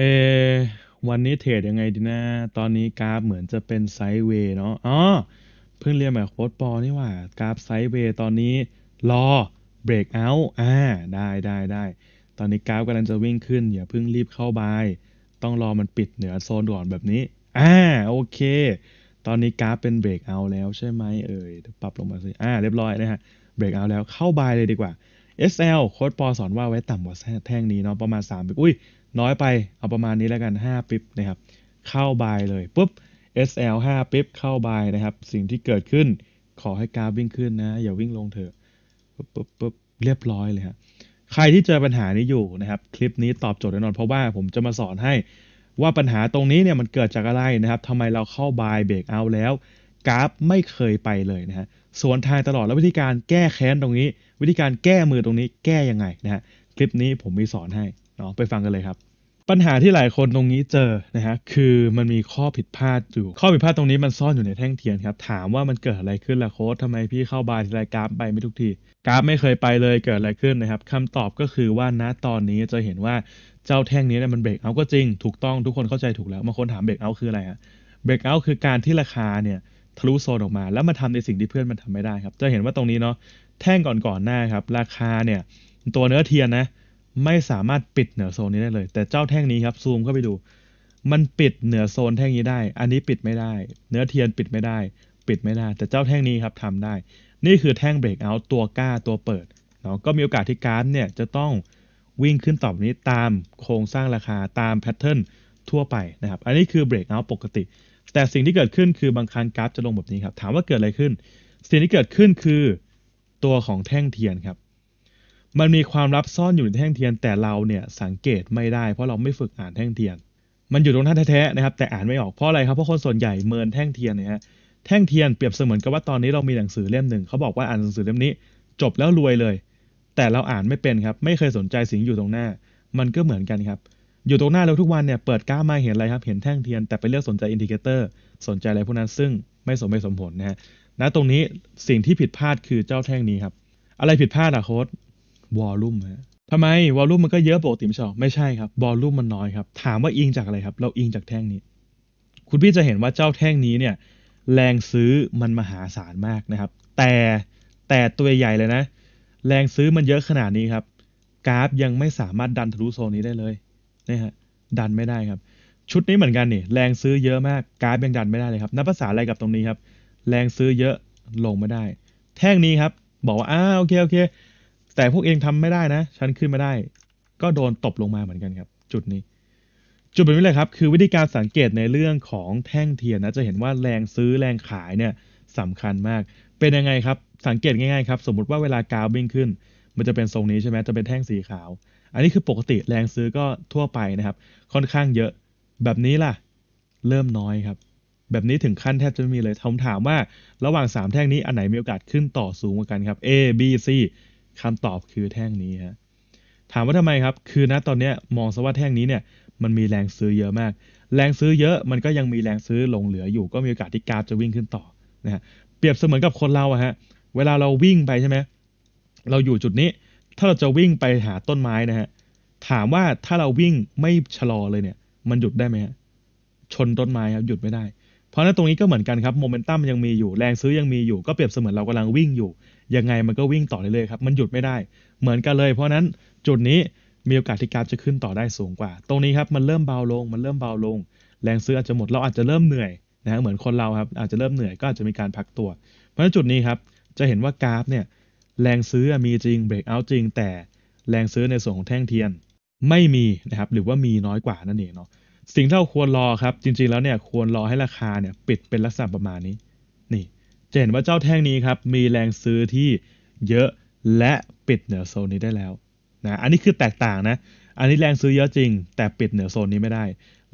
เอวันนี้เทรดยังไงดีนะ ตอนนี้กราฟเหมือนจะเป็นไซด์เวย์เนาะอ๋อเพิ่งเรียนแบบโค้ดปอนี่ว่า กราฟไซด์เวย์ตอนนี้ รอ เบรกเอาท์อ่า ได้ได้ได้ ตอนนี้กราฟกำลังจะวิ่งขึ้น อย่าเพิ่งรีบเข้าบาย ต้องรอมันปิดเหนือโซนก่อนแบบนี้ อ่า โอเค ตอนนี้กราฟเป็นเบรกเอาท์แล้วใช่ไหมเอ่ย ปรับลงมาสิอ่า เรียบร้อยนะฮะ เบรกเอาท์แล้วเข้าบายเลยดีกว่า SL โค้ดปอสอนว่าไว้ต่ำกว่าแท่งนี้เนาะประมาณ3อุ้ยน้อยไปเอาประมาณนี้แล้วกัน5ปิ๊บนะครับ เข้าบายเลยปุ๊บ SL 5ปิ๊บเข้าบายนะครับ สิ่งที่เกิดขึ้นขอให้กราฟวิ่งขึ้นนะอย่าวิ่งลงเถอะปุ๊บปุ๊บปุ๊บเรียบร้อยเลยฮะใครที่เจอปัญหานี้อยู่นะครับคลิปนี้ตอบโจทย์แน่นอนเพราะว่าผมจะมาสอนให้ ว่าปัญหาตรงนี้เนี่ยมันเกิดจากอะไรนะครับทำไมเราเข้าบายเบรกเอาแล้ว กราฟไม่เคยไปเลยนะฮะสวนทางตลอดแล้ววิธีการแก้แค้นตรงนี้ วิธีการแก้มือตรงนี้ แก้ยังไงนะฮะคลิปนี้ผมมีสอนให้เนาะไปฟังกันเลยครับปัญหาที่หลายคนตรงนี้เจอนะฮะคือมันมีข้อผิดพลาดอยู่ข้อผิดพลาดตรงนี้มันซ่อนอยู่ในแท่งเทียนครับถามว่ามันเกิดอะไรขึ้นล่ะโค้ดทำไมพี่เข้าบาร์ทีไรกราฟไปไม่ทุกทีกราฟไม่เคยไปเลยเกิดอะไรขึ้นนะครับคำตอบก็คือว่าณตอนนี้จะเห็นว่าเจ้าแท่งนี้เนี่ยมันเบรกเอาก็จริงถูกต้องทุกคนเข้าใจถูกแล้วบางคนถามเบรกเอาคืออะไรฮะเบรกเอาคือการที่ราคาเนี่ยทะลุโซนออกมา แล้วมาทำในสิ่งที่เพื่อนมันทำไม่ได้ครับ จะเห็นว่าตรงนี้เนาะแท่งก่อนๆหน้าครับ ราคาเนี่ย ตัวเนื้อเทียนนะไม่สามารถปิดเหนือโซนนี้ได้เลย แต่เจ้าแท่งนี้ครับซูมเข้าไปดู มันปิดเหนือโซนแท่งนี้ได้ อันนี้ปิดไม่ได้ เนื้อเทียนปิดไม่ได้ ปิดไม่ได้ แต่เจ้าแท่งนี้ครับทำได้ นี่คือแท่งเบรกเอาตัวก้าตัวเปิดเนาะก็มีโอกาสที่การ์ดเนี่ยจะต้องวิ่งขึ้นต่อนี้ตามโครงสร้างราคาตามแพทเทิร์นทั่วไปนะครับ อันนี้คือเบรกเอาปกติ แต่สิ่งที่เกิดขึ้นคือบางครั้งกราฟจะลงแบบนี้ครับ ถามว่าเกิดอะไรขึ้น สิ่งที่เกิดขึ้นคือตัวของแท่งเทียนครับมันมีความลับซ่อนอยู่ในแท่งเทียน แต่เราเนี่ยสังเกตไม่ได้เพราะเราไม่ฝึกอ่านแท่งเทียน มันอยู่ตรงหน้าแท้ๆนะครับแต่อ่านไม่ออกเพราะอะไรครับเพราะคนส่วนใหญ่เมินแท่งเทียนนะฮะแท่งเทียนเปรียบเสมือนกับว่าตอนนี้เรามีหนังสือเล่มหนึ่งเขาบอกว่าอ่านหนังสือเล่มนี้ จบแล้วรวยเลย แต่เราอ่านไม่เป็นครับ ไม่เคยสนใจสิ่งอยู่ตรงหน้า มันก็เหมือนกันครับอยู่ตรงหน้าเราทุกวันเนี่ยเปิดก้ามาเห็นอะไรครับ เห็นแท่งเทียน แต่ไปเลือกสนใจอินดิเคเตอร์ สนใจอะไรพวกนั้นซึ่งไม่สมไม่สมผลนะฮะณตรงนี้สิ่งที่ผิดพลาดคือเจ้าแท่งนี้ครับอะไรผิดพลาดอะโค้ดวอลลุ่มับทำไมวอลลุ่มมันก็เยอะปกติไม่ใช่ไม่ใช่ครับวอลลุ่มมันน้อยครับถามว่าอิงจากอะไรครับ เราอิงจากแท่งนี้ คุณพี่จะเห็นว่าเจ้าแท่งนี้เนี่ยแรงซื้อมันมหาศาลมากนะครับ แต่แต่ตัวใหญ่เลยนะ แรงซื้อมันเยอะขนาดนี้ครับ กราฟยังไม่สามารถดันทะลุโซนนี้ได้เลยนะฮะดันไม่ได้ครับ ชุดนี้เหมือนกันนี่แรงซื้อเยอะมากกราฟยังดันไม่ได้เลยครับ นับภาษาอะไรกับตรงนี้ครับ แรงซื้อเยอะลงไม่ได้ แท่งนี้ครับ บอกว่าอ้าโอเคโอเคแต่พวกเองทำไม่ได้นะ ฉันขึ้นมาได้ ก็โดนตบลงมาเหมือนกันครับ จุดนี้ จุดเป็นวิเลยครับ คือวิธีการสังเกตในเรื่องของแท่งเทียนนะ จะเห็นว่าแรงซื้อแรงขายเนี่ยสำคัญมาก เป็นยังไงครับสังเกตง่ายๆครับ สมมติว่าเวลากาววิ่งขึ้น มันจะเป็นทรงนี้ ใช่ไหมจะเป็นแท่งสีขาว อันนี้คือปกติแรงซื้อก็ทั่วไปนะครับ ค่อนข้างเยอะ แบบนี้ล่ะ เริ่มน้อยครับ แบบนี้ถึงขั้นแทบจะไม่มีเลยผมถามว่า ระหว่าง3แท่งนี้อันไหนมีโอกาสขึ้นต่อสูงกว่ากันครับ A B C คำตอบคือแท่งนี้ฮะ ถามว่าทำไมครับ คือณตอนนี้มองซะว่าแท่งนี้เนี่ย มันมีแรงซื้อเยอะมาก แรงซื้อเยอะมันก็ยังมีแรงซื้อลงเหลืออยู่ ก็มีโอกาสที่กราฟจะวิ่งขึ้นต่อนะฮะ เปรียบเสมือนกับคนเราอะฮะ เวลาเราวิ่งไปใช่ไหม เราอยู่จุดนี้ ถ้าเราจะวิ่งไปหาต้นไม้นะฮะ ถามว่าถ้าเราวิ่งไม่ชะลอเลยเนี่ย มันหยุดได้ไหมฮะ ชนต้นไม้ครับหยุดไม่ได้เพราะนั้นตรงนี้ก็เหมือนกันครับโมเมนตัมยังมีอยู่แรงซื้อยังมีอยู่ก็เปรียบเสมือนเรากำลังวิ่งอยู่ยังไงมันก็วิ่งต่อเรื่อยๆครับมันหยุดไม่ได้เหมือนกันเลย เพราะนั้นจุดนี้มีโอกาสที่กราฟจะขึ้นต่อได้สูงกว่า ตรงนี้ครับมันเริ่มเบาลง มันเริ่มเบาลง แรงซื้ออาจจะหมดเราอาจจะเริ่มเหนื่อยนะฮะเหมือนคนเราครับอาจจะเริ่มเหนื่อยก็อาจจะมีการพักตัว เพราะฉะนั้นจุดนี้ครับจะเห็นว่ากราฟเนี่ยแรงซื้อมีจริงเบรกเอาท์จริงแต่แรงซื้อในส่วนของแท่งเทียน ไม่มีนะครับหรือว่ามีน้อยกว่านั่นเองเนาะสิ่งที่เราควรรอครับ จริงๆแล้วเนี่ย ควรรอให้ราคาเนี่ยปิดเป็นลักษณะประมาณนี้ นี่จะเห็นว่าเจ้าแท่งนี้ครับ มีแรงซื้อที่เยอะและปิดเหนือโซนนี้ได้แล้วนะอันนี้คือแตกต่างนะ อันนี้แรงซื้อเยอะจริงแต่ปิดเหนือโซนนี้ไม่ได้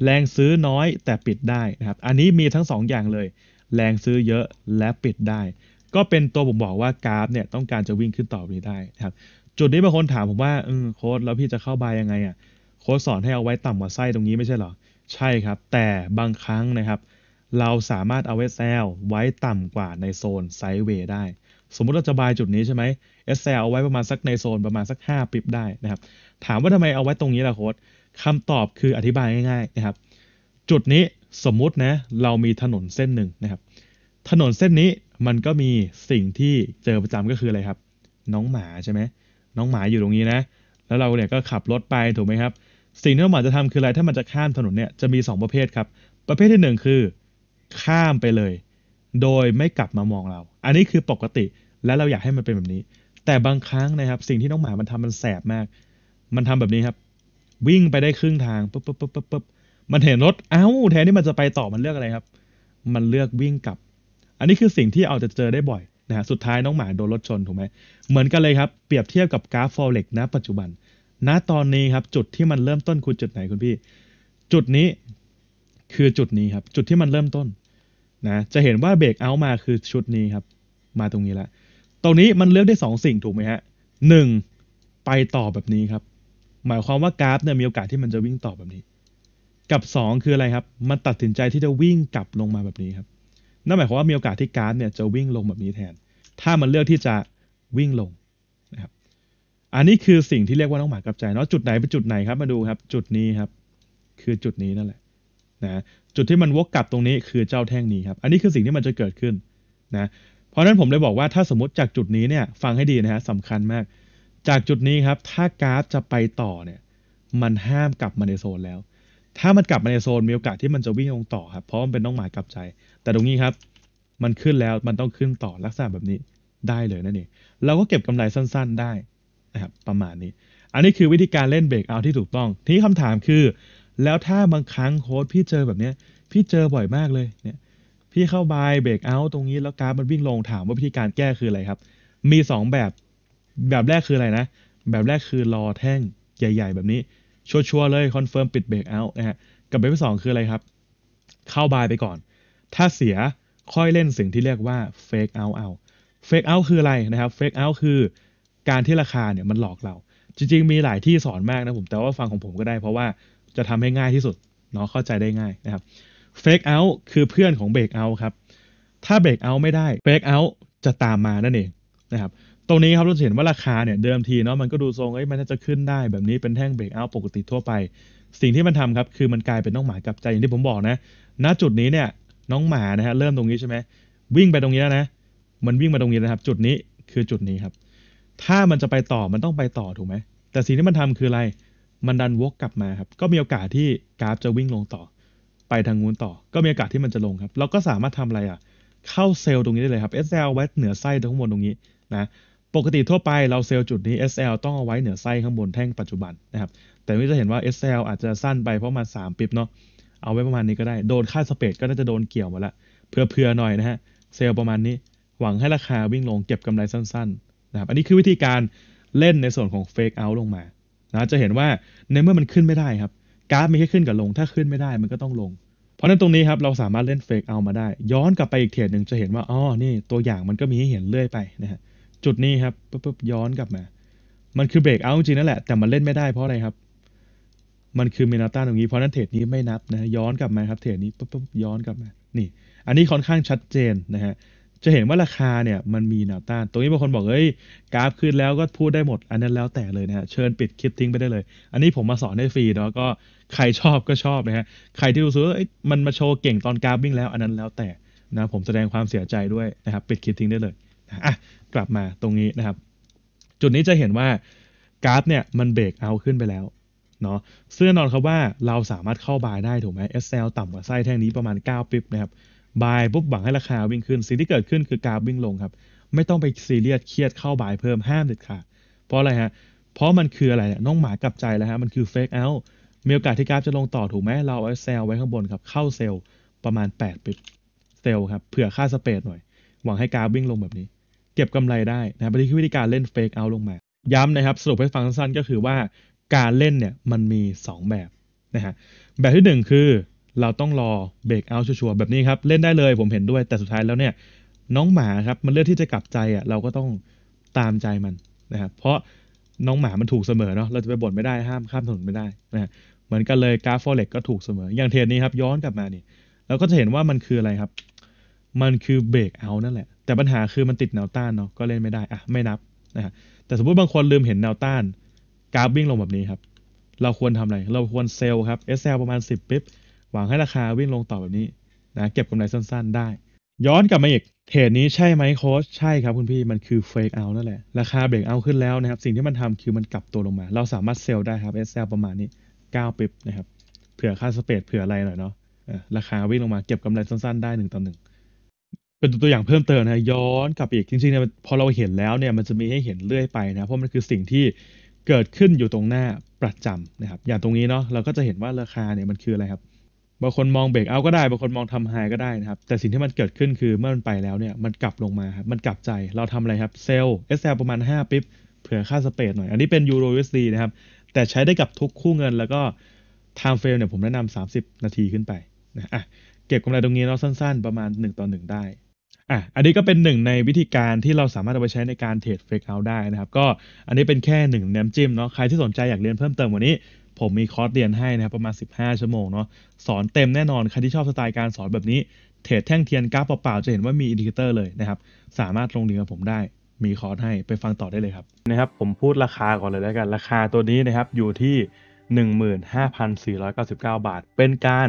แรงซื้อน้อยแต่ปิดได้นะครับ อันนี้มีทั้ง2ออย่างเลยแรงซื้อเยอะและปิดได้ ก็เป็นตัวผมบอกว่ากราฟเนี่ยต้องการจะวิ่งขึ้นต่อไปได้นะครับ จุดนี้บางคนถามผมว่าโค้ดแล้วพี่จะเข้าบายยังไงอ่ะค้ดสอนให้เอาไว้ต่ำกว่าไส้ตรงนี้ไม่ใช่หรอ ใช่ครับ แต่บางครั้งนะครับ เราสามารถเอาไว้แซลไว้ต่ำกว่าในโซนไซเวได้ สมมุติเราจะบายจุดนี้ใช่ไหมซ l เอาไว้ประมาณสักในโซนประมาณ สัก 5 ปิบได้นะครับ ถามว่าทำไมเอาไว้ตรงนี้ล่ะโค้ดคำตอบคืออธิบายง่ายๆนะครับ จุดนี้สมมุตินะ เรามีถนนเส้นหนึ่งนะครับ ถนนเส้นนี้มันก็มีสิ่งที่เจอประจำก็คืออะไรครับ น้องหมาใช่ไหมน้องหมาอยู่ตรงนี้นะ แล้วเราเนี่ยก็ขับรถไปถูกไหมครับสิ่งที่เราาจะทำคืออะไร ถ้ามันจะข้ามถนนเนี่ย จะมี 2 ประเภทครับ ประเภทที่1คือข้ามไปเลย โดยไม่กลับมามองเรา อันนี้คือปกติ และเราอยากให้มันเป็นแบบนี้ แต่บางครั้งนะครับ สิ่งที่น้องหมามันทำมันแสบมาก มันทำแบบนี้ครับ วิ่งไปได้ครึ่งทางปุ๊บปุ๊บปุ๊บปุ๊บปุ๊บมันเห็นรถเอา้าแทนที่มันจะไปต่อมันเลือกอะไรครับ มันเลือกวิ่งกลับ อันนี้คือสิ่งที่เอาจะเจอได้บ่อยนะฮะสุดท้ายน้องหมาโดนรถชนถูกไหมเหมือนกันเลยครับเปรียบเทียบกับกราฟฟอเร็กนะปัจจุบันณตอนนี้ครับจุดที่มันเริ่มต้นคุณจุดไหนคุณพี่ จุดนี้ คือจุดนี้ครับ จุดที่มันเริ่มต้นนะ จะเห็นว่าเบรกเอามาคือชุดนี้ครับ มาตรงนี้ละตรงนี้มันเลือกได้สองสิ่งถูกไหมฮะหนึ่งไปต่อแบบนี้ครับ หมายความว่ากราฟเนี่ยมีโอกาสที่มันจะวิ่งต่อแบบนี้ กับสองคืออะไรครับ มันตัดสินใจที่จะวิ่งกลับลงมาแบบนี้ครับนั่นหมายความว่ามีโอกาสที่กราฟเนี่ย จะวิ่งลงแบบนี้แทน ถ้ามันเลือกที่จะวิ่งลงนะครับอันนี้คือสิ่งที่เรียกว่าน้องหมากับใจเนาะจุดไหนเป็นจุดไหนครับมาดูครับ จุดนี้ครับ คือจุดนี้นั่นแหละนะจุดที่มันวกกลับตรงนี้คือเจ้าแท่งนี้ครับ อันนี้คือสิ่งที่มันจะเกิดขึ้น นะเพราะฉะนั้นผมเลยบอกว่า ถ้าสมมติจากจุดนี้เนี่ยฟังให้ดีนะฮะสำคัญมาก จากจุดนี้ครับ ถ้ากราฟจะไปต่อเนี่ย มันห้ามกลับมาในโซนแล้ว ถ้ามันกลับมาในโซนมีโอกาสที่มันจะวิ่งลงต่อครับเพราะมันเป็นน้องหมากับใจแต่ตรงนี้ครับ มันขึ้นแล้วมันต้องขึ้นต่อลักษณะแบบนี้ได้เลยนั่นเองเราก็เก็บกำไรสั้นๆได้ะครับประมาณนี้ อันนี้คือวิธีการเล่นเบรกเอาที่ถูกต้อง ที้คำถามคือ แล้วถ้าบางครั้งโค้ดพี่เจอแบบเนี้ยพี่เจอบ่อยมากเลยเนี่ยพี่เข้าบายเบรกเอาตรงนี้แล้วกราฟมันวิ่งลงถามว่าวิธีการแก้คืออะไรครับ มี 2 แบบ แบบแรกคืออะไรนะ แบบแรกคือรอแท่งใหญ่ๆ แบบนี้ชัวร์ๆเลยคอนเฟิร์มปิดเบรกเอานะฮะกับแบบที่2คืออะไรครับ เข้าบายไปก่อน ถ้าเสียค่อยเล่นสิ่งที่เรียกว่าเฟกเอาเอาเฟกเอาคืออะไรนะครับเฟกเอาคือการที่ราคาเนี่ยมันหลอกเรา จริงๆมีหลายที่สอนมากนะผม แต่ว่าฟังของผมก็ได้เพราะว่าจะทำให้ง่ายที่สุด เนาะเข้าใจได้ง่ายนะครับ fake out คือเพื่อนของ break out ครับ ถ้า break out ไม่ได้ fake out จะตามมานั่นเองนะครับ ตรงนี้ครับเราเห็นว่าราคาเนี่ยเดิมทีเนาะมันก็ดูทรง เอ้ยมันน่าจะขึ้นได้แบบนี้เป็นแท่ง break out ปกติทั่วไป สิ่งที่มันทำครับคือมันกลายเป็นน้องหมากับใจอย่างที่ผมบอกนะ ณจุดนี้เนี่ย น้องหมานะฮะเริ่มตรงนี้ใช่ไหม วิ่งไปตรงนี้แล้วนะ มันวิ่งมาตรงนี้นะครับ จุดนี้คือจุดนี้ครับถ้ามันจะไปต่อมันต้องไปต่อถูกไหม แต่สิ่งที่มันทำคืออะไร มันดันวกกลับมาครับ ก็มีโอกาสที่กราฟจะวิ่งลงต่อ ไปทางงูนต่อ ก็มีโอกาสที่มันจะลงครับ เราก็สามารถทำอะไรอ่ะ เข้าเซลล์ตรงนี้ได้เลยครับ SL ไว้เหนือไส้ทั้งหมดตรงนี้นะ ปกติทั่วไปเราเซลล์จุดนี้ SL ต้องเอาไว้เหนือไส้ข้างบนแท่งปัจจุบันนะครับ แต่นี่จะเห็นว่า SL อาจจะสั้นไปเพราะมา3ปิ๊บเนาะ เอาไว้ประมาณนี้ก็ได้ โดนค่าสเปดก็น่าจะโดนเกี่ยวมาละเพื่อๆหน่อยนะฮะ เซลล์ประมาณนี้ หวังให้ราคาวิ่งลงเก็บกำไรสั้น ๆนะครับอันนี้คือวิธีการเล่นในส่วนของ Fake Out ลงมานะจะเห็นว่าในเมื่อมันขึ้นไม่ได้ครับกราฟมีแค่ขึ้นกับลง ถ้าขึ้นไม่ได้มันก็ต้องลง เพราะนั้นตรงนี้ครับเราสามารถเล่น Fake Out มาได้ ย้อนกลับไปอีกเทรดหนึ่งจะเห็นว่าอ๋อนี่ตัวอย่างมันก็มีให้เห็นเรื่อยไปนะฮะ จุดนี้ครับปุ๊บย้อนกลับมา มันคือเบรกเอาจริงนั่นแหละ แต่มันเล่นไม่ได้เพราะอะไรครับ มันคือเมนาต้าตรงนี้ เพราะนั้นเทรดนี้ไม่นับนะย้อนกลับมาครับ เทรดนี้ปุ๊บย้อนกลับมา นี่ อันนี้ค่อนข้างชัดเจนนะฮะจะเห็นว่าราคาเนี่ยมันมีแนวต้าน ตรงนี้บางคนบอก เฮ้ยกราฟขึ้นแล้วก็พูดได้หมด อันนั้นแล้วแต่เลยนะฮะ เชิญปิดคลิปทิ้งไปได้เลย อันนี้ผมมาสอนให้ฟรีเนาะก็ใครชอบก็ชอบนะฮะ ใครที่รู้สึกว่ามันมาโชว์เก่งตอนกราฟวิ่งแล้วอันนั้นแล้วแต่นะผมแสดงความเสียใจด้วยนะครับปิดคลิปทิ้งได้เลยนะอ่ะกลับมาตรงนี้นะครับ จุดนี้จะเห็นว่ากราฟเนี่ยมันเบรกเอาขึ้นไปแล้วเนาะเสื้อนอนครับว่าเราสามารถเข้าบายได้ถูกไหม SL ต่ำกว่าไส้แท่งนี้ประมาณ9ปิบนะครับบายปุ๊บหวังให้ราคาวิ่งขึ้น สิ่งที่เกิดขึ้นคือกราฟวิ่งลงครับ ไม่ต้องไปซีเรียสเครียดเข้าบายเพิ่มห้ามเด็ดขาดเพราะอะไรฮะ เพราะมันคืออะไรน้องหมากลับใจแล้วฮะมันคือเฟกเอาท์มีโอกาสที่กราฟจะลงต่อถูกไหมเราเอาเซลไว้ข้างบนครับ เข้าเซลประมาณ8ปิดเซลครับเผื่อค่าสเปรดหน่อย หวังให้กราฟวิ่งลงแบบนี้ เก็บกำไรได้นะครนี่คือวิธีการเล่นเฟกเอาท์ลงมา ย้ำนะครับสรุปให้ฟังสั้นๆก็คือว่าการเล่นเนี่ยมันมี 2 แบบนะฮะแบบที่ 1 คือเราต้องรอเบรกเอาชัวร์แบบนี้ครับเล่นได้เลย ผมเห็นด้วยแต่สุดท้ายแล้วเนี่ย น้องหมาครับ มันเลือกที่จะกลับใจอ่ะเราก็ต้องตามใจมันนะครับเพราะน้องหมามันถูกเสมอเนาะเราจะไปบ่นไม่ได้ห้ามข้ามถนนไม่ได้นะเหมือนกันเลยกราฟฟอเล็กก็ถูกเสมอ อย่างเทรดนี้ครับย้อนกลับมาเนี่ยเราก็จะเห็นว่ามันคืออะไรครับ มันคือเบรกเอานั่นแหละแต่ปัญหาคือมันติดแนวต้านเนาะก็เล่นไม่ได้อ่ะไม่นับนะฮะแต่สมมติบางคนลืมเห็นแนวต้านกราฟวิ่งลงแบบนี้ครับ เราควรทำอะไรเราควรเซลครับเเอสซลประมาณ10ปิ๊บหวังให้ราคาวิ่งลงต่อแบบนี้นะเก็บกำไรสั้นๆได้ ย้อนกลับมาอีก เทรดนี้ใช่ไหมโค้ชใช่ครับคุณพี่มันคือเฟกเอา์นั่นแหละ ราคาเบรกเอา์ขึ้นแล้วนะครับ สิ่งที่มันทำคือมันกลับตัวลงมา เราสามารถเซลล์ได้ครับ SL ประมาณนี้ 9ปิบนะครับเผื่อค่าสเปดเผื่ออะไรหน่อยเนาะราคาวิ่งลงมาเก็บกำไรสั้นๆได้หนึ่งต่อหนึ่งเป็นตัวอย่างเพิ่มเติมนะย้อนกลับอีกจริงๆเนี่ยพอเราเห็นแล้วเนี่ยมันจะมีให้เห็นเรื่อยไปนะเพราะมันคือสิ่งที่เกิดขึ้นอยู่ตรงหน้าประจำนะครับอย่างตรงนี้เนาะเราก็จะเห็นว่าราคาเนี่ยมันคืออะไรครับบางคนมองเบรกเอาก็ได้ บางคนมองทำไฮก็ได้นะครับ แต่สิ่งที่มันเกิดขึ้นคือเมื่อมันไปแล้วเนี่ย มันกลับลงมาครับ มันกลับใจ เราทำอะไรครับเซลอสเซลประมาณ 5 ปิ๊บเผื่อค่าสเปรดหน่อย อันนี้เป็นยูโรส s ีนะครับ แต่ใช้ได้กับทุกคู่เงิน แล้วก็ไทม์เฟรมเนี่ยผมแนะนำ30 นาทีขึ้นไปนะ อ่ะเก็บกำไรตรงนี้เราสั้นๆประมาณ 1 ต่อ 1 ได้ อ่ะอันนี้ก็เป็นหนึ่งในวิธีการที่เราสามารถเอาไปใช้ในการเทรดเฟกเอาได้นะครับ ก็อันนี้เป็นแค่หนึ่งแนมจิ้มเนาะ ใครที่สนใจอยากเรียนเพิ่มเติมกว่านี้ผมมีคอร์สเรียนให้นะครับประมาณ 15 ชั่วโมงเนาะสอนเต็มแน่นอนใครที่ชอบสไตล์การสอนแบบนี้ เทรดแท่งเทียนกราฟเปล่าๆ จะเห็นว่ามีอินดิเคเตอร์เลยนะครับ สามารถลงเรียนกับผมได้มีคอร์สให้ไปฟังต่อได้เลยครับนะครับผมพูดราคาก่อนเลยแล้วกันราคาตัวนี้นะครับอยู่ที่ 15,499 บาท เป็นการ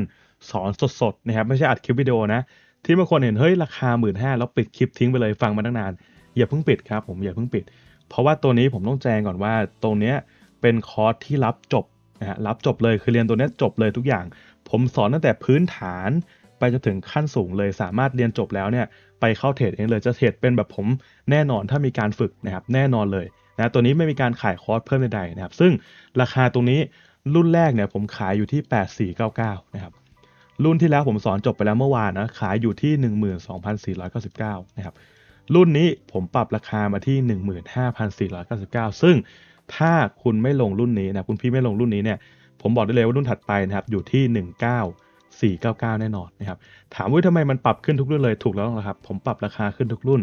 สอนสดๆนะครับไม่ใช่อัดคลิปวิดีโอนะที่บางคนเห็นเฮ้ยราคา1 5ื่นแล้วปิดคลิปทิ้งไปเลยฟังมาตั้งนานอย่าเพิ่งปิดครับ ผมอย่าเพิ่งปิด เพราะว่าตัวนี้ผมต้องแจ้งก่อนว่าตรงเนี้ยเป็นคอร์สที่รับจบนะฮะรับจบเลยคือเรียนตัวนี้จบเลยทุกอย่าง ผมสอนตั้งแต่พื้นฐานไปจนถึงขั้นสูงเลยสามารถเรียนจบแล้วเนี่ยไปเข้าเทรดเองเลยจะเทรดเป็นแบบผมแน่นอนถ้ามีการฝึกนะครับแน่นอนเลยนะตัวนี้ไม่มีการขายคอร์สเพิ่มใดๆนะครับซึ่งราคาตรงนี้รุ่นแรกเนี่ยผมขายอยู่ที่ 8499นะครับรุ่นที่แล้วผมสอนจบไปแล้วเมื่อวานนะขายอยู่ที่ 12,499นะครับรุ่นนี้ผมปรับราคามาที่ 15,499 ซึ่งถ้าคุณไม่ลงรุ่นนี้นะคุณพี่ไม่ลงรุ่นนี้เนี่ยผมบอกได้เลยว่ารุ่นถัดไปนะครับอยู่ที่ 19499แน่นอนนะครับถามว่าทำไมมันปรับขึ้นทุกรุ่นเลยถูกแล้วนะครับผมปรับราคาขึ้นทุกรุ่น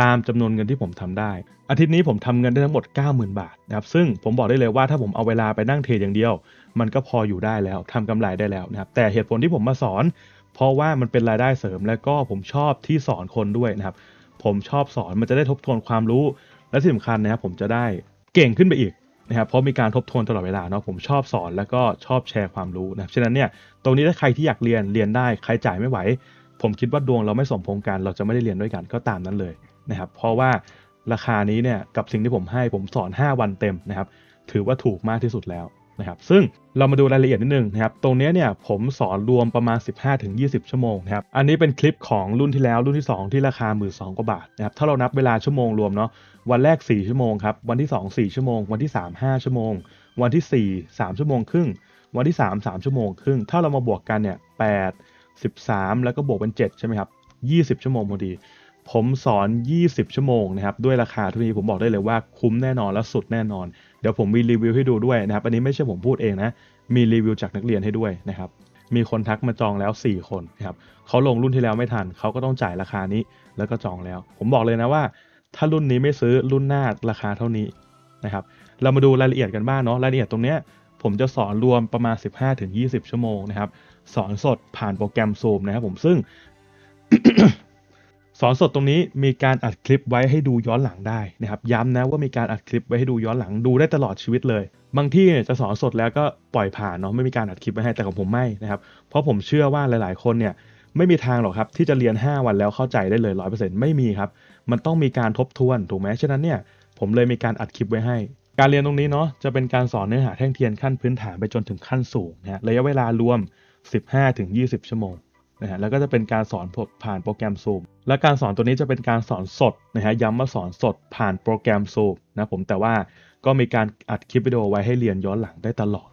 ตามจำนวนเงินที่ผมทำได้ อาทิตย์นี้ผมทำเงินได้ทั้งหมด 90,000 บาทนะครับซึ่งผมบอกได้เลยว่าถ้าผมเอาเวลาไปนั่งเทรดอย่างเดียว มันก็พออยู่ได้แล้วทำกำไรได้แล้วนะครับแต่เหตุผลที่ผมมาสอน เพราะว่ามันเป็นรายได้เสริม และก็ผมชอบที่สอนคนด้วยนะครับผมชอบสอนมันจะได้ทบทวนความรู้และสิ่สำคัญนะครับผมจะได้เก่งขึ้นไปอีกนะครับเพราะมีการทบทวนตลอดเวลาเนาะผมชอบสอนแล้วก็ชอบแชร์ความรู้นะครับฉะนั้นเนี่ยตรงนี้ถ้าใครที่อยากเรียนเรียนได้ใครจ่ายไม่ไหว ผมคิดว่าดวงเราไม่สมพงกันเราจะไม่ได้เรียนด้วยกันก็ตามนั้นเลยนะครับเพราะว่าราคานี้เนี่ยกับสิ่งที่ผมให้ผมสอน 5 วันเต็มนะครับถือว่าถูกมากที่สุดแล้วนะครับซึ่งเรามาดูรายละเอียดนิดนึงนะครับตรงนี้เนี่ยผมสอนรวมประมาณ 15-20 ชั่วโมงนะครับอันนี้เป็นคลิปของรุ่นที่แล้วรุ่นที่ 2 ที่ราคา1 2 0 0 0กว่าบาทนะครับถ้าเรานับเวลาชั่วโมงรวมเนาะวันแรก 4 ชั่วโมงครับวันที่2 4 ชั่วโมงวันที่ 3 5 ชั่วโมง วันที่ 4 3 ชั่วโมงครึ่งวันที่ 3 3 ชั่วโมง ครึ่งถ้าเรามาบวกกันเนี่ย8 13 แล้วก็บวกเป็น7ใช่ไหมครับ20 ชั่วโมงพอดี ผมสอน 20 ชั่วโมงนะครับด้วยราคาทุนนี้ผมบอกได้เลยว่าคุ้มแน่นอนและสุดแน่นอน เดี๋ยวผมมีรีวิวให้ดูด้วยนะครับอันนี้ไม่ใช่ผมพูดเองนะ มีรีวิวจากนักเรียนให้ด้วยนะครับมีคนทักมาจองแล้ว 4 คนนะครับเขาลงรุ่นที่แล้วไม่ทันเขาก็ต้องจ่ายราคานี้แล้วก็จองแล้ว ผมบอกเลยนะว่าถ้ารุ่นนี้ไม่ซื้อรุ่นหน้าราคาเท่านี้นะครับเรามาดูรายละเอียดกันบ้างเนาะรายละเอียดตรงเนี้ยผมจะสอนรวมประมาณ 15-20 ชั่วโมงนะครับสอนสดผ่านโปรแกรม Zoom นะครับผมซึ่งสอนสดตรงนี้มีการอัดคลิปไว้ให้ดูย้อนหลังได้นะครับย้ำนะว่ามีการอัดคลิปไว้ให้ดูย้อนหลังดูได้ตลอดชีวิตเลย บางที่เนี่ยจะสอนสดแล้วก็ปล่อยผ่านเนาะไม่มีการอัดคลิปไว้ให้แต่ของผมไม่นะครับเพราะผมเชื่อว่าหลายๆ คนเนี่ยไม่มีทางหรอกครับที่จะเรียน 5 วันแล้วเข้าใจได้เลย 100%ไม่มีครับมันต้องมีการทบทวนถูกไหมฉะนั้นเนี่ยผมเลยมีการอัดคลิปไว้ให้ การเรียนตรงนี้เนาะจะเป็นการสอนเนื้อหาแท่งเทียนขั้นพื้นฐานไปจนถึงขั้นสูงนะระยะเวลารวม 15-20 ชั่วโมงนะฮะแล้วก็จะเป็นการสอนผ่านโปรแกรม Zoom และการสอนตัวนี้จะเป็นการสอนสดนะฮะย้ำว่าสอนสดผ่านโปรแกรม Zoom นะผมแต่ว่าก็มีการอัดคลิปวิดีโอไว้ให้เรียนย้อนหลังได้ตลอด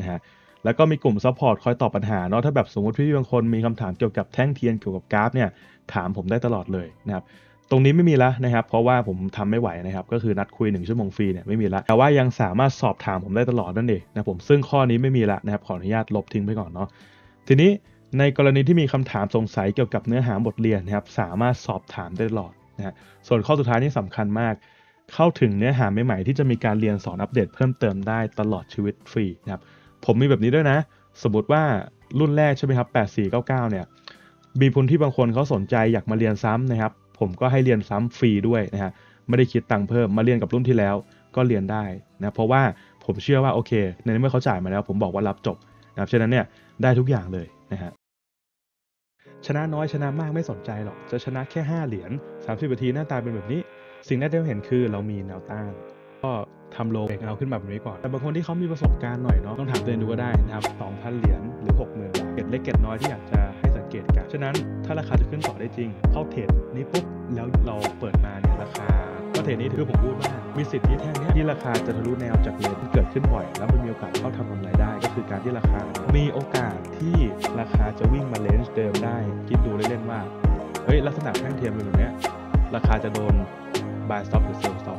นะฮะแล้วก็มีกลุ่มซัพพอร์ตคอยตอบปัญหาเนาะถ้าแบบสมมติพี่บางคนมีคำถามเกี่ยวกับแท่งเทียนเกี่ยวกับกราฟเนี่ยถามผมได้ตลอดเลยนะครับตรงนี้ไม่มีแล้วนะครับ เพราะว่าผมทำไม่ไหวนะครับ ก็คือนัดคุย 1ชั่วโมงฟรีเนี่ยไม่มีละ แต่ว่ายังสามารถสอบถามผมได้ตลอดนั่นเองนะผม ซึ่งข้อนี้ไม่มีละนะครับ ขออนุญาตลบทิ้งไปก่อนเนาะ ทีนี้ในกรณีที่มีคำถามสงสัยเกี่ยวกับเนื้อหาบทเรียนนะครับสามารถสอบถามได้ตลอดนะฮะส่วนข้อสุดท้ายนี่สำคัญมาก เข้าถึงเนื้อหาใหม่ๆที่จะมีการเรียนสอนอัปเดตเพิ่มเติมได้ตลอดชีวิตฟรีนะครับ ผมมีแบบนี้ด้วยนะ สมมติว่ารุ่นแรกใช่ไหมครับ8499เนี่ย มีพุนที่บางคนเขาสนใจอยากมาเรียนซ้ำนะครับผมก็ให้เรียนซ้ำฟรีด้วยนะฮะไม่ได้คิดตังค์เพิ่มมาเรียนกับรุ่นที่แล้ว ก็เรียนได้นะเพราะว่าผมเชื่อว่าโอเค ในเมื่อเขาจ่ายมาแล้ว ผมบอกว่ารับจบนะครับฉะนั้นเนี่ยได้ทุกอย่างเลยนะฮะชนะน้อยชนะมากไม่สนใจหรอก จะชนะแค่5เหรียญ30นาทีหน้าตาเป็นแบบนี้สิ่งแรกที่เราเห็นคือเรามีแนวต้านก็ทำโลเบกเอาขึ้นมาแบบนี้ก่อนแต่บางคนที่เขามีประสบการณ์หน่อยเนาะต้องถามตัวเองดูก็ได้นะครับ2,000เหรียญหรือ60,000บาทเก็ดเล็กเก็ดน้อยที่อยากจะเกตกันฉะนั้นถ้าราคาจะขึ้นต่อได้จริง เข้าเทรดนี้ปุ๊บแล้วเราเปิดมาเนี่ยราคาก็เทรดนี้ถือผมพูดว่ามีสิทธิ์ที่แท่งนี้ที่ราคาจะทะลุแนวจากเหนที่เกิดขึ้นบ่อย แล้วมันมีโอกาสเข้าทำกำไรได้ก็คือการที่ราคา มีโอกาสที่ราคาจะวิ่งมาเลนจ์เดิมได้คิดดูเล่นๆว่าเฮ้ยลักษณะแท่งเทียมเป็นแบบนี้ราคาจะโดนายสต็อปหรือเลล์สต็อป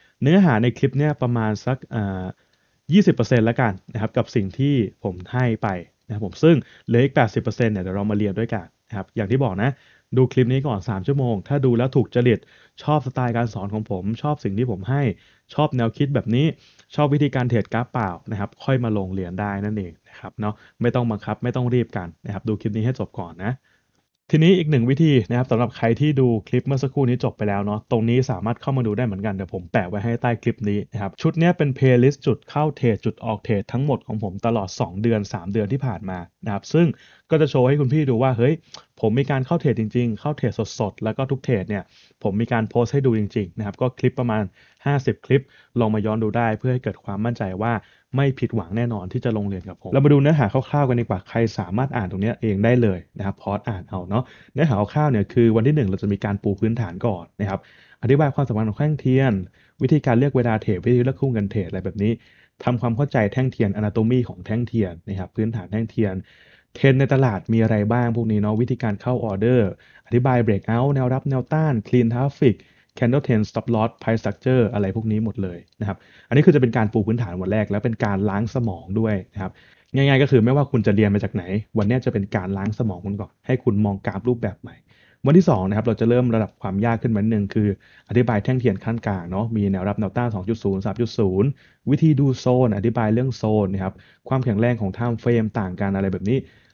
เนื้อหาในคลิปเนี่ยประมาณสักอ่า20%แล้วกันนะครับกับสิ่งที่ผมให้ไปนะครับผมซึ่งเหลืออีก 80%เนี่ยเดี๋ยวเรามาเรียนด้วยกันนะครับอย่างที่บอกนะ ดูคลิปนี้ก่อน 3 ชั่วโมง ถ้าดูแล้วถูกจริต ชอบสไตล์การสอนของผม ชอบสิ่งที่ผมให้ชอบแนวคิดแบบนี้ชอบวิธีการเทรดกราฟเปล่านะครับค่อยมาลงเหรียญได้นั่นเองนะครับเนาะไม่ต้องบังคับไม่ต้องรีบกันนะครับดูคลิปนี้ให้จบก่อนนะทีนี้อีกหนึ่งวิธีนะครับสำหรับใครที่ดูคลิปเมื่อสักครู่นี้จบไปแล้วเนาะตรงนี้สามารถเข้ามาดูได้เหมือนกันเดี๋ยวผมแปะไว้ให้ใต้คลิปนี้นะครับ ชุดนี้เป็นเพลย์ลิสต์จุดเข้าเทรดจุดออกเทรดทั้งหมดของผมตลอด 2 เดือน 3 เดือนที่ผ่านมานะครับซึ่งก็จะโชว์ให้คุณพี่ดูว่า เฮ้ย ผมมีการเข้าเทรดจริงๆ เข้าเทรดสดๆ แล้วก็ทุกเทรดเนี่ยผมมีการโพสให้ดูจริงๆ นะครับ ก็คลิปประมาณ 50 คลิป ลองมาย้อนดูได้เพื่อให้เกิดความมั่นใจว่าไม่ผิดหวังแน่นอนที่จะลงเรียนกับผมเรามาดูเนื้อหาคร่าวๆกันดีกว่าใครสามารถอ่านตรงนี้เองได้เลยนะครับพอสอ่านเอา เนาะเนื้อหาคร่าวๆเนี่ยคือวันที่ 1 เราจะมีการปูพื้นฐานก่อนนะครับอธิบายความสำคัญของแท่งเทียน วิธีการเลือกเวลาเทรดวิธีเลือกคู่เงินเทรดอะไรแบบนี้ทำความเข้าใจแท่งเทียน อนาโตมีของแท่งเทียนนะครับพื้นฐานแท่งเทียนเทรนในตลาดมีอะไรบ้างพวกนี้เนาะวิธีการเข้าออเดอร์ อธิบายเบรกเอาท์แนวรับแนวต้านคลีนทราฟิกแคน a ดเทนสต็อปลอ o ไพ o s s p เจอร์อะไรพวกนี้หมดเลยนะครับอันนี้คือจะเป็นการปูพื้นฐานวันแรกแล้วเป็นการล้างสมองด้วยนะครับง่ายๆ ก็คือไม่ว่าคุณจะเรียนมาจากไหน วันนี้จะเป็นการล้างสมองคุณก่อนให้คุณมองกราฟรูปแบบใหม่ วันที่2นะครับเราจะเริ่มระดับความยากขึ้นมาหนึ่งคือ อธิบายแท่งเทียนขั้นกลางเนาะมีแนวรับแนวต้าน2.0 3.0วิธีดูโซน อธิบายเรื่องโซนนะครับความแข็งแรงของไทม์เฟรม ต่างกันอะไรแบบนี้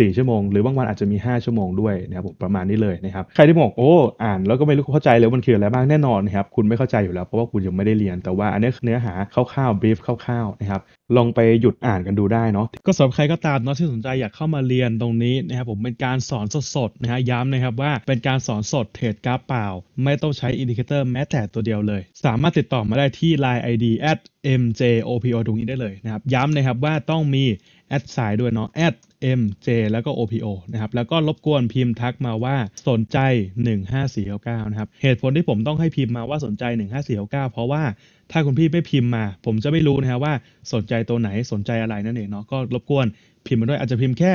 4 ชั่วโมงหรือบางวันอาจจะมี 5 ชั่วโมงด้วยนะครับผมประมาณนี้เลยนะครับ ใครที่บอกโอ้อ่านแล้วก็ไม่รู้เข้าใจเลยมันคืออะไรบ้างแน่นอนนะครับคุณไม่เข้าใจอยู่แล้วเพราะว่าคุณยังไม่ได้เรียนแต่ว่าอันนี้เนื้อหาคร่าวๆบรีฟคร่าวๆนะครับลองไปหยุดอ่านกันดูได้เนาะก็สำหรับใครก็ตามเนาะที่สนใจอยากเข้ามาเรียนตรงนี้นะครับผมเป็นการสอนสดๆนะฮะย้ำนะครับว่าเป็นการสอนสดเทรดกราฟเปล่า ไม่ต้องใช้อินดิเคเตอร์แม้แต่ตัวเดียวเลย สามารถติดต่อมาได้ที่ Line ID at mjopo ตรงนี้ได้เลยนะครับย้ำนะครับว่าต้องมีแอดสายด้วยเนาะแอด mj แล้วก็ opo นะครับแล้วก็รบกวนพิมพ์ทักมาว่าสนใจ 15499นะครับเหตุผลที่ผมต้องให้พิมพ์มาว่าสนใจ 15499เพราะว่าถ้าคุณพี่ไม่พิมพ์มา ผมจะไม่รู้นะับว่าสนใจตัวไหนสนใจอะไรนั่นเองเนาะก็รบกวนพิมพ์มาด้วยอาจจะพิมพ์แค่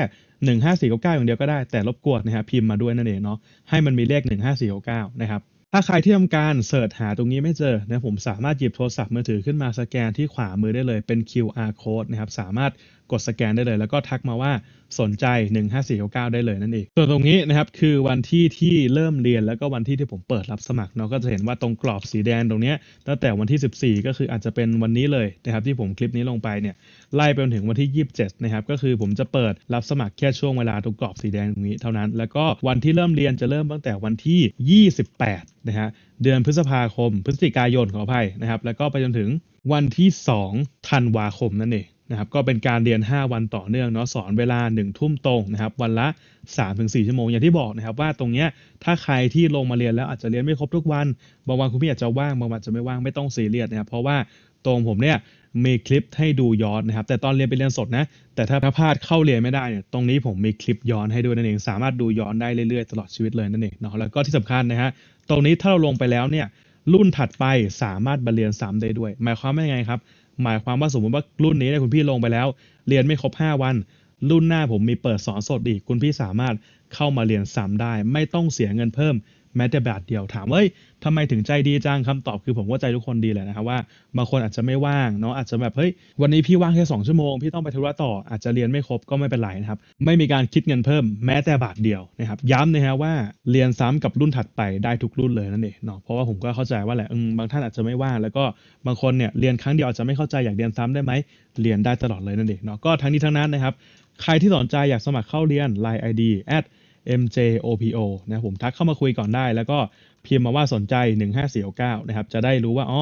15499อย่างเดียวก็ได้แต่รบกวนนะครับพิมพ์มาด้วยนั่นเองเนาะให้มันมีเลข 15499นะครับถ้าใครที่ทำการเสิร์ชหาตรงนี้ไม่เจอนะผมสามารถหยิบโทรศัพท์มือถือขึ้นมาสแกนที่ขวามือได้เลยเป็น QR code นะครับ สามารถกดสแกนได้เลยแล้วก็ทักมาว่าสนใจ 15469ได้เลยนั่นเอง ส่วนตรงนี้นะครับคือวันที่ที่เริ่มเรียนแล้วก็วันที่ที่ผมเปิดรับสมัครเนาะก็จะเห็นว่าตรงกรอบสีแดงตรงนี้ตั้งแต่วันที่ 14 ก็คืออาจจะเป็นวันนี้เลยนะครับที่ผมคลิปนี้ลงไปเนี่ยไล่ไปจนถึงวันที่ 27 นะครับก็คือผมจะเปิดรับสมัครแค่ช่วงเวลาตรงกรอบสีแดงตรงนี้เท่านั้น แล้วก็วันที่เริ่มเรียนจะเริ่มตั้งแต่วันที่ 28 นะฮะเดือนพฤษภาคมพฤศจิกายนขออภัยนะครับแล้วก็ไปจนถึงวันที่ 2 ธันวาคมนั่นเองะครับก็เป็นการเรียน 5 วันต่อเนื่องเนาะสอนเวลา1ทุ่มตรงนะครับ วันละ 3-4ชั่วโมง อย่างที่บอกนะครับ ว่าตรงเนี้ยถ้าใครที่ลงมาเรียนแล้วอาจจะเรียนไม่ครบทุกวัน บางวันคุณพี่อาจจะว่างบางวันจะไม่ว่าง ไม่ต้องเสียเรียดนะครับเพราะว่าตรงผมเนี่ยมีคลิปให้ดูย้อนนะครับ แต่ตอนเรียนไปเรียนสดนะ แต่ถ้าพลาดเข้าเรียนไม่ได้เนี่ยตรงนี้ผมมีคลิปย้อนให้ด้วยนั่นเองสามารถดูย้อนได้เรื่อยๆ ตลอดชีวิตเลยนั่นเองเนาะแล้วก็ที่สำคัญนะฮะตรงนี้ถ้าเราลงไปแล้วเนี่ยรุ่นถัดไปสามารถบรรเรียนซ้ำได้ด้วย หมายความว่ายังไงครับหมายความว่าสมมติว่ารุ่นนี้เนี่ยคุณพี่ลงไปแล้ว เรียนไม่ครบ 5 วัน รุ่นหน้าผมมีเปิดสอนสดอีก คุณพี่สามารถเข้ามาเรียนซ้ำได้ ไม่ต้องเสียเงินเพิ่มแม้แต่บาทเดียวถามว่าทำไมถึงใจดีจังคำตอบคือผมว่าใจทุกคนดีแหละนะครับว่าบางคนอาจจะไม่ว่างเนาะอาจจะแบบเฮ้ยวันนี้พี่ว่างแค่2ชั่วโมงพี่ต้องไปธุระต่ออาจจะเรียนไม่ครบก็ไม่เป็นไรนะครับไม่มีการคิดเงินเพิ่มแม้แต่บาทเดียวนะครับย้ำนะฮะว่า เรียนซ้ำกับรุ่นถัดไปได้ทุกรุ่นเลยนั่นเองเนาะเพราะว่าผมก็เข้าใจว่าแหละบางท่านอาจจะไม่ว่างแล้วก็บางคนเนี่ยเรียนครั้งเดียวอาจจะไม่เข้าใจอยากเรียนซ้ำได้ไหมเรียนได้ตลอดเลยนั่นเองเนาะก็ทั้งนี้ทั้งนั้นนะครับใครที่สนใจอยากสมัครเข้าเรียน Line ID MJOPO นะ ผมทักเข้ามาคุยก่อนได้ แล้วก็พิมพ์มาว่าสนใจ 15469นะครับ จะได้รู้ว่าอ๋อ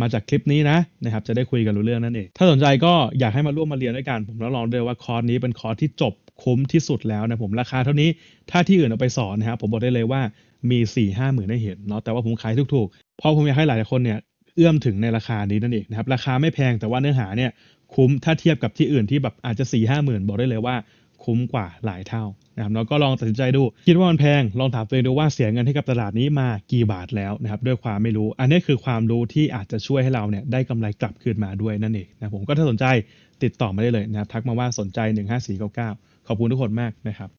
มาจากคลิปนี้นะนะครับจะได้คุยกันรู้เรื่องนั่นเอง ถ้าสนใจก็อยากให้มาร่วมมาเรียนด้วยกัน ผมรับรองเลยว่าคอร์สนี้เป็น คอร์ส ที่จบคุ้มที่สุดแล้วนะ ผมราคาเท่านี้ถ้าที่อื่นเอาไปสอนนะครับผมบอกได้เลยว่ามี4ี่ห้าหมื่นได้เห็นเนาะแต่ว่าผมขายถูกๆเพราะผมอยากให้หลายคนเนี่ย เอื้อมถึงในราคานี้นั่นเองนะครับราคาไม่แพงแต่ว่าเนื้อหาเนี่ย คุ้มถ้าเทียบกับที่อื่นที่แบบอาจจะ4ี่ห้าหมื่นบอกได้เลยว่าคุ้มกว่าหลายเท่านะครับเราก็ลองตัดสินใจดูคิดว่ามันแพง ลองถามตัวเองดูว่าเสียเงินให้กับตลาดนี้มากี่บาทแล้วนะครับด้วยความไม่รู้ อันนี้คือความรู้ที่อาจจะช่วยให้เราเนี่ยได้กำไรกลับคืนมาด้วยนั่นเองนะผมก็ถ้าสนใจติดต่อมาได้เลยนะครับ ทักมาว่าสนใจ 1 5 4่9ขอบคุณทุกคนมากนะครับ